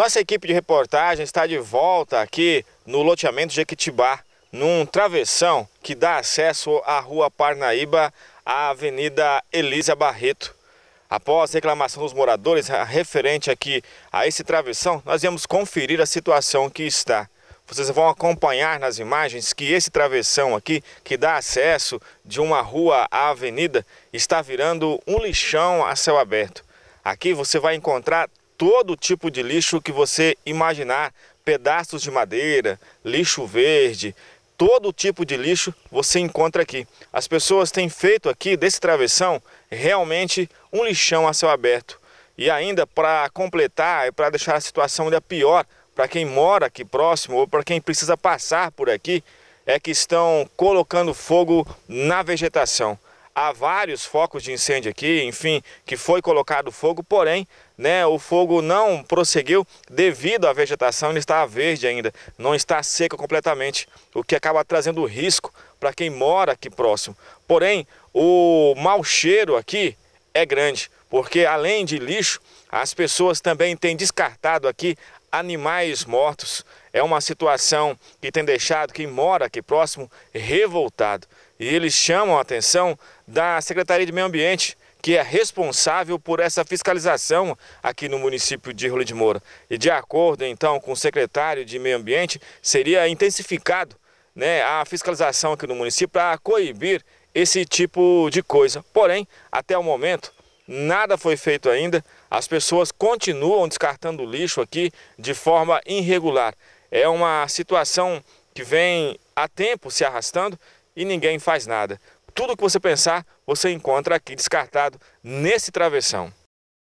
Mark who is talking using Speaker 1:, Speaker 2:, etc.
Speaker 1: Nossa equipe de reportagem está de volta aqui no loteamento Jequitibá, num travessão que dá acesso à Rua Parnaíba, à Avenida Elisa Barreto. Após reclamação dos moradores referente aqui a esse travessão, nós vamos conferir a situação que está. Vocês vão acompanhar nas imagens que esse travessão aqui, que dá acesso de uma rua à avenida, está virando um lixão a céu aberto. Aqui você vai encontrar todo tipo de lixo que você imaginar, pedaços de madeira, lixo verde, todo tipo de lixo você encontra aqui. As pessoas têm feito aqui desse travessão realmente um lixão a céu aberto. E ainda para completar e é para deixar a situação ainda pior para quem mora aqui próximo ou para quem precisa passar por aqui, é que estão colocando fogo na vegetação. Há vários focos de incêndio aqui, enfim, que foi colocado fogo, porém, né, o fogo não prosseguiu devido à vegetação, ele está verde ainda, não está seca completamente, o que acaba trazendo risco para quem mora aqui próximo. Porém, o mau cheiro aqui é grande, porque além de lixo, as pessoas também têm descartado aqui animais mortos. É uma situação que tem deixado quem mora aqui próximo revoltado. E eles chamam a atenção da Secretaria de Meio Ambiente, que é responsável por essa fiscalização aqui no município de Rolim de Moura. E de acordo então com o secretário de Meio Ambiente, seria intensificado né, a fiscalização aqui no município para coibir esse tipo de coisa. Porém, até o momento, nada foi feito ainda. As pessoas continuam descartando lixo aqui de forma irregular. É uma situação que vem há tempo se arrastando e ninguém faz nada. Tudo que você pensar, você encontra aqui descartado nesse travessão.